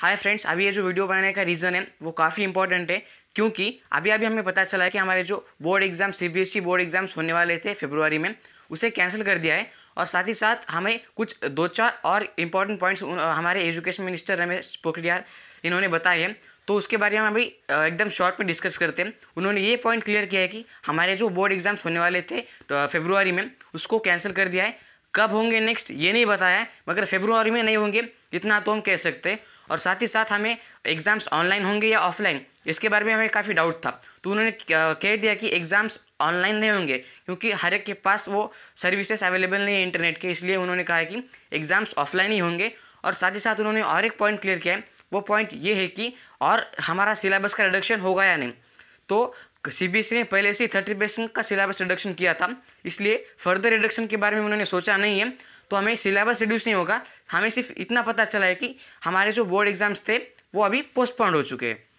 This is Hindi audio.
हाय फ्रेंड्स अभी ये जो वीडियो बनाने का रीज़न है वो काफ़ी इंपॉर्टेंट है क्योंकि अभी अभी हमें पता चला है कि हमारे जो board exam CBSE board exams होने वाले थे फेब्रुवरी में उसे कैंसिल कर दिया है और साथ ही साथ हमें कुछ दो चार और इम्पॉर्टेंट पॉइंट्स हमारे एजुकेशन मिनिस्टर रमेश पोखरियाल इन्होंने बताए हैं तो उसके बारे में अभी एकदम शॉर्ट में डिस्कस करते हैं उन्होंने ये पॉइंट क्लियर किया है कि हमारे जो बोर्ड एग्ज़ाम्स होने वाले थे तो फेब्रुवरी में उसको कैंसिल कर दिया है कब होंगे नेक्स्ट ये नहीं बताया मगर फेब्रुवरी में नहीं होंगे इतना तो हम कह सकते हैं और साथ ही साथ हमें एग्ज़ाम्स ऑनलाइन होंगे या ऑफलाइन इसके बारे में हमें काफ़ी डाउट था तो उन्होंने कह दिया कि एग्ज़ाम्स ऑनलाइन नहीं होंगे क्योंकि हर एक के पास वो सर्विसेज अवेलेबल नहीं है इंटरनेट के इसलिए उन्होंने कहा कि एग्ज़ाम्स ऑफलाइन ही होंगे और साथ ही साथ उन्होंने और एक पॉइंट क्लियर किया है वो पॉइंट ये है कि और हमारा सिलेबस का रिडक्शन होगा या नहीं तो सी बी e ने पहले से ही थर्टी परसेंट का सिलेबस रिडक्शन किया था इसलिए फर्दर रिडक्शन के बारे में उन्होंने सोचा नहीं है तो हमें सिलेबस रिड्यूस नहीं होगा हमें सिर्फ इतना पता चला है कि हमारे जो बोर्ड एग्ज़ाम्स थे वो अभी पोस्टपोन्ड हो चुके हैं